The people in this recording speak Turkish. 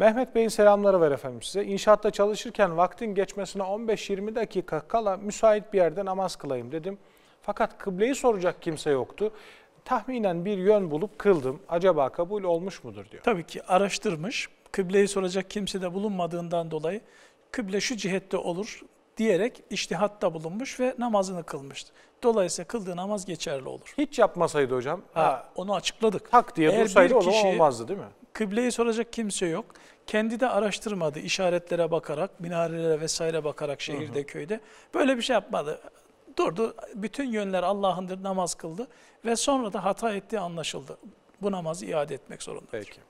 Mehmet Bey'in selamları var efendim size. İnşaatta çalışırken vaktin geçmesine 15-20 dakika kala müsait bir yerde namaz kılayım dedim. Fakat kıbleyi soracak kimse yoktu. Tahminen bir yön bulup kıldım. Acaba kabul olmuş mudur diyor. Tabii ki araştırmış. Kıbleyi soracak kimse de bulunmadığından dolayı kıble şu cihette olur diyerek iştihatta bulunmuş ve namazını kılmıştı. Dolayısıyla kıldığı namaz geçerli olur. Hiç yapmasaydı hocam. Ha, ha onu açıkladık. Tak diye Eğer dursaydı o olmazdı değil mi? Kıbleyi soracak kimse yok. Kendi de araştırmadı işaretlere bakarak, minarelere vesaire bakarak şehirde, hı hı. köyde. Böyle bir şey yapmadı. Durdu, bütün yönler Allah'ındır namaz kıldı ve sonra da hata ettiği anlaşıldı. Bu namazı iade etmek zorundadır. Peki.